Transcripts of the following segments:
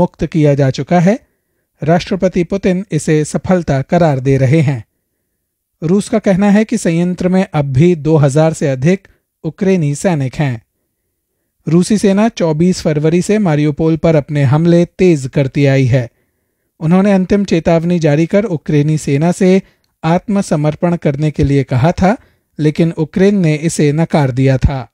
मुक्त किया जा चुका है राष्ट्रपति पुतिन इसे सफलता करार दे रहे हैं रूस का कहना है कि संयंत्र में अब भी 2000 से अधिक उक्रेनी सैनिक हैं रूसी सेना 24 फरवरी से मारियोपोल पर अपने हमले तेज करती आई है उन्होंने अंतिम चेतावनी जारी कर उक्रेनी सेना से आत्मसमर्पण करने के लिए कहा था लेकिन उक्रेन ने इसे नकार दिया था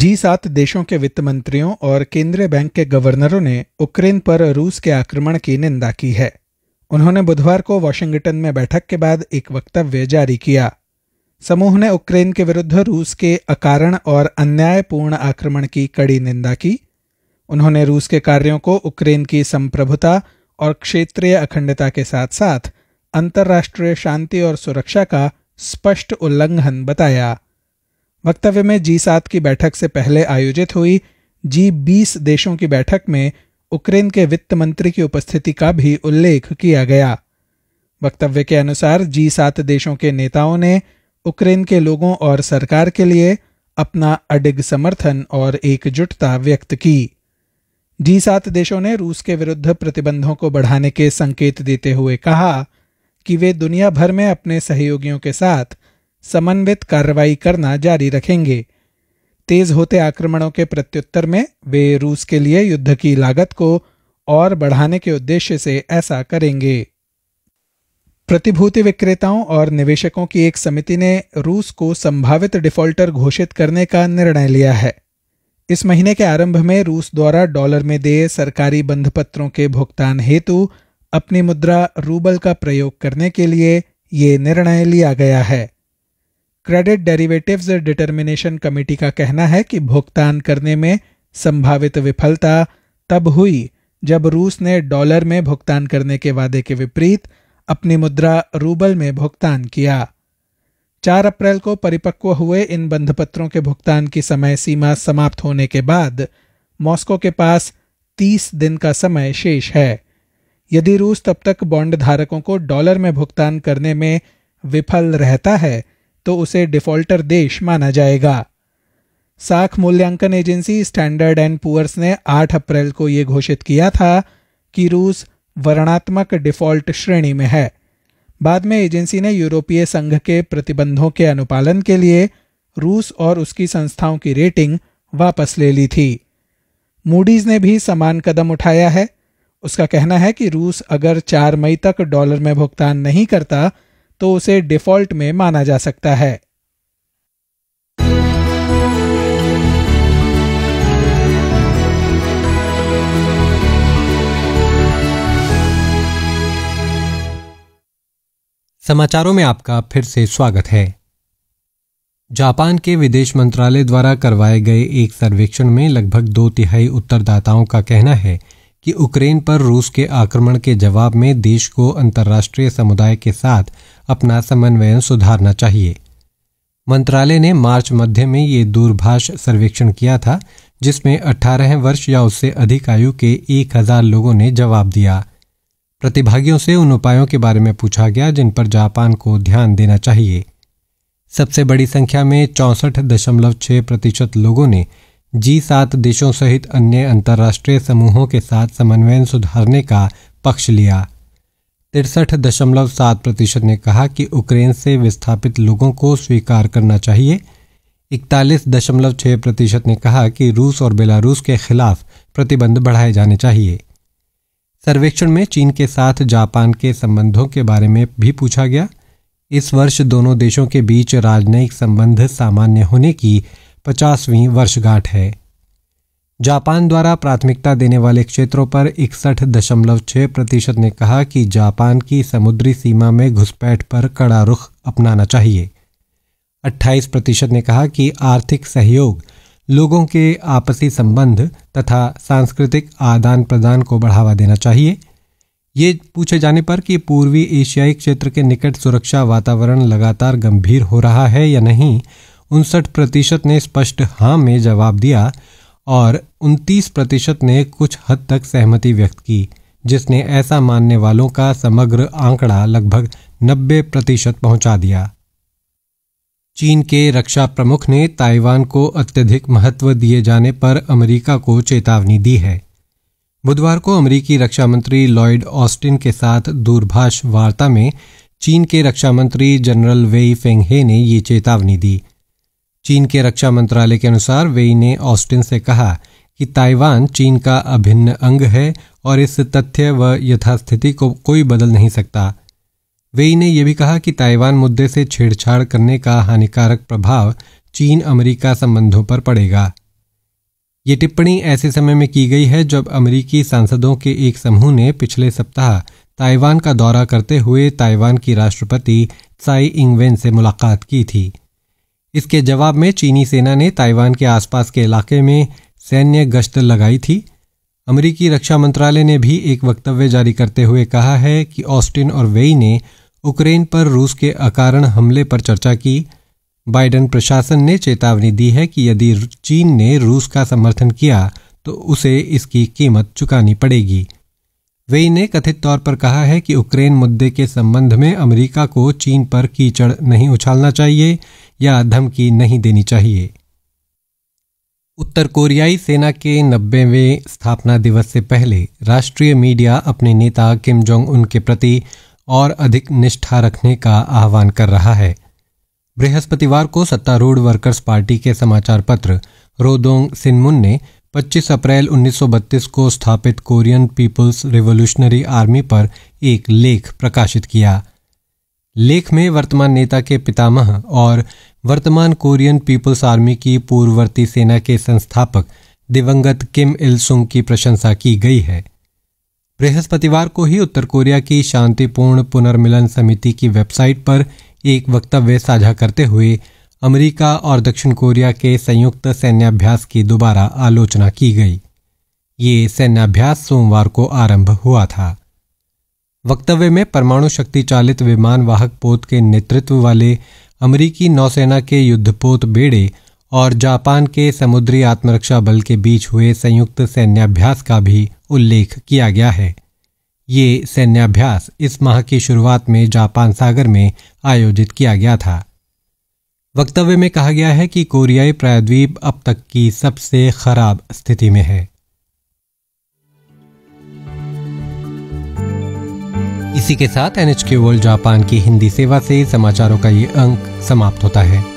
जी सात देशों के वित्त मंत्रियों और केंद्रीय बैंक के गवर्नरों ने उक्रेन पर रूस के आक्रमण की निंदा की है उन्होंने बुधवार को वॉशिंगटन में बैठक के बाद एक वक्तव्य जारी किया समूह ने उक्रेन के विरुद्ध रूस के अकारण और अन्यायपूर्ण आक्रमण की कड़ी निंदा की उन्होंने रूस के कार्यों को उक्रेन की संप्रभुता और क्षेत्रीय अखंडता के साथ साथ अंतर्राष्ट्रीय शांति और सुरक्षा का स्पष्ट उल्लंघन बताया वक्तव्य में जी सात की बैठक से पहले आयोजित हुई जी बीस देशों की बैठक में उक्रेन के वित्त मंत्री की उपस्थिति का भी उल्लेख किया गया वक्तव्य के अनुसार जी सात देशों के नेताओं ने उक्रेन के लोगों और सरकार के लिए अपना अडिग समर्थन और एकजुटता व्यक्त की जी सात देशों ने रूस के विरुद्ध प्रतिबंधों को बढ़ाने के संकेत देते हुए कहा कि वे दुनिया भर में अपने सहयोगियों के साथ समन्वित कार्रवाई करना जारी रखेंगे तेज होते आक्रमणों के प्रत्युत्तर में वे रूस के लिए युद्ध की लागत को और बढ़ाने के उद्देश्य से ऐसा करेंगे प्रतिभूति विक्रेताओं और निवेशकों की एक समिति ने रूस को संभावित डिफॉल्टर घोषित करने का निर्णय लिया है इस महीने के आरंभ में रूस द्वारा डॉलर में देय सरकारी बंधपत्रों के भुगतान हेतु अपनी मुद्रा रूबल का प्रयोग करने के लिए ये निर्णय लिया गया है क्रेडिट डेरिवेटिव्स डिटर्मिनेशन कमेटी का कहना है कि भुगतान करने में संभावित विफलता तब हुई जब रूस ने डॉलर में भुगतान करने के वादे के विपरीत अपनी मुद्रा रूबल में भुगतान किया चार अप्रैल को परिपक्व हुए इन बंधपत्रों के भुगतान की समय सीमा समाप्त होने के बाद मॉस्को के पास तीस दिन का समय शेष है यदि रूस तब तक बॉन्ड धारकों को डॉलर में भुगतान करने में विफल रहता है तो उसे डिफॉल्टर देश माना जाएगा साख मूल्यांकन एजेंसी स्टैंडर्ड एंड पुअर्स ने 8 अप्रैल को यह घोषित किया था कि रूस वर्णात्मक डिफॉल्ट श्रेणी में है बाद में एजेंसी ने यूरोपीय संघ के प्रतिबंधों के अनुपालन के लिए रूस और उसकी संस्थाओं की रेटिंग वापस ले ली थी मूडीज ने भी समान कदम उठाया है उसका कहना है कि रूस अगर 4 मई तक डॉलर में भुगतान नहीं करता तो उसे डिफॉल्ट में माना जा सकता है समाचारों में आपका फिर से स्वागत है जापान के विदेश मंत्रालय द्वारा करवाए गए एक सर्वेक्षण में लगभग दो तिहाई उत्तरदाताओं का कहना है कि यूक्रेन पर रूस के आक्रमण के जवाब में देश को अंतर्राष्ट्रीय समुदाय के साथ अपना समन्वयन सुधारना चाहिए मंत्रालय ने मार्च मध्य में ये दूरभाष सर्वेक्षण किया था जिसमें 18 वर्ष या उससे अधिक आयु के 1000 लोगों ने जवाब दिया प्रतिभागियों से उन उपायों के बारे में पूछा गया जिन पर जापान को ध्यान देना चाहिए सबसे बड़ी संख्या में चौंसठ दशमलव प्रतिशत लोगों ने जी सात देशों सहित अन्य अंतर्राष्ट्रीय समूहों के साथ समन्वयन सुधारने का पक्ष लिया तिरसठ दशमलव सात प्रतिशत ने कहा कि यूक्रेन से विस्थापित लोगों को स्वीकार करना चाहिए इकतालीस दशमलव छह प्रतिशत ने कहा कि रूस और बेलारूस के खिलाफ प्रतिबंध बढ़ाए जाने चाहिए सर्वेक्षण में चीन के साथ जापान के संबंधों के बारे में भी पूछा गया इस वर्ष दोनों देशों के बीच राजनयिक संबंध सामान्य होने की पचासवीं वर्षगांठ है जापान द्वारा प्राथमिकता देने वाले क्षेत्रों पर इकसठ दशमलव छह प्रतिशत ने कहा कि जापान की समुद्री सीमा में घुसपैठ पर कड़ा रुख अपनाना चाहिए 28 प्रतिशत ने कहा कि आर्थिक सहयोग लोगों के आपसी संबंध तथा सांस्कृतिक आदान प्रदान को बढ़ावा देना चाहिए ये पूछे जाने पर कि पूर्वी एशियाई क्षेत्र के निकट सुरक्षा वातावरण लगातार गंभीर हो रहा है या नहीं उनसठ प्रतिशत ने स्पष्ट हाँ में जवाब दिया और उनतीस प्रतिशत ने कुछ हद तक सहमति व्यक्त की जिसने ऐसा मानने वालों का समग्र आंकड़ा लगभग 90 प्रतिशत पहुंचा दिया चीन के रक्षा प्रमुख ने ताइवान को अत्यधिक महत्व दिए जाने पर अमेरिका को चेतावनी दी है बुधवार को अमेरिकी रक्षा मंत्री लॉयड ऑस्टिन के साथ दूरभाष वार्ता में चीन के रक्षा मंत्री जनरल वेई फेंगहे ने ये चेतावनी दी चीन के रक्षा मंत्रालय के अनुसार वेई ने ऑस्टिन से कहा कि ताइवान चीन का अभिन्न अंग है और इस तथ्य व यथास्थिति को कोई बदल नहीं सकता वेई ने यह भी कहा कि ताइवान मुद्दे से छेड़छाड़ करने का हानिकारक प्रभाव चीन अमेरिका संबंधों पर पड़ेगा ये टिप्पणी ऐसे समय में की गई है जब अमेरिकी सांसदों के एक समूह ने पिछले सप्ताह ताइवान का दौरा करते हुए ताइवान की राष्ट्रपति साई इंगवेन से मुलाकात की थी इसके जवाब में चीनी सेना ने ताइवान के आसपास के इलाके में सैन्य गश्त लगाई थी अमरीकी रक्षा मंत्रालय ने भी एक वक्तव्य जारी करते हुए कहा है कि ऑस्टिन और वेई ने यूक्रेन पर रूस के अकारण हमले पर चर्चा की बाइडन प्रशासन ने चेतावनी दी है कि यदि चीन ने रूस का समर्थन किया तो उसे इसकी कीमत चुकानी पड़ेगी वेई ने कथित तौर पर कहा है कि यूक्रेन मुद्दे के संबंध में अमेरिका को चीन पर कीचड़ नहीं उछालना चाहिए या धमकी नहीं देनी चाहिए उत्तर कोरियाई सेना के नब्बेवें स्थापना दिवस से पहले राष्ट्रीय मीडिया अपने नेता किम जोंग उन के प्रति और अधिक निष्ठा रखने का आह्वान कर रहा है बृहस्पतिवार को सत्तारूढ़ वर्कर्स पार्टी के समाचार पत्र रोदोंग सिनमुन ने 25 अप्रैल 1932 को स्थापित कोरियन पीपुल्स रिवोल्यूशनरी आर्मी पर एक लेख प्रकाशित किया लेख में वर्तमान नेता के पितामह और वर्तमान कोरियन पीपल्स आर्मी की पूर्ववर्ती सेना के संस्थापक दिवंगत किम इल सुंग की प्रशंसा की गई है बृहस्पतिवार को ही उत्तर कोरिया की शांतिपूर्ण पुनर्मिलन समिति की वेबसाइट पर एक वक्तव्य साझा करते हुए अमेरिका और दक्षिण कोरिया के संयुक्त सैन्याभ्यास की दोबारा आलोचना की गई ये सैन्याभ्यास सोमवार को आरंभ हुआ था वक्तव्य में परमाणु शक्ति चालित विमान वाहक पोत के नेतृत्व वाले अमरीकी नौसेना के युद्धपोत बेड़े और जापान के समुद्री आत्मरक्षा बल के बीच हुए संयुक्त सैन्याभ्यास का भी उल्लेख किया गया है ये सैन्याभ्यास इस माह की शुरुआत में जापान सागर में आयोजित किया गया था वक्तव्य में कहा गया है कि कोरियाई प्रायद्वीप अब तक की सबसे खराब स्थिति में है इसी के साथ एनएचके के वर्ल्ड जापान की हिंदी सेवा से समाचारों का ये अंक समाप्त होता है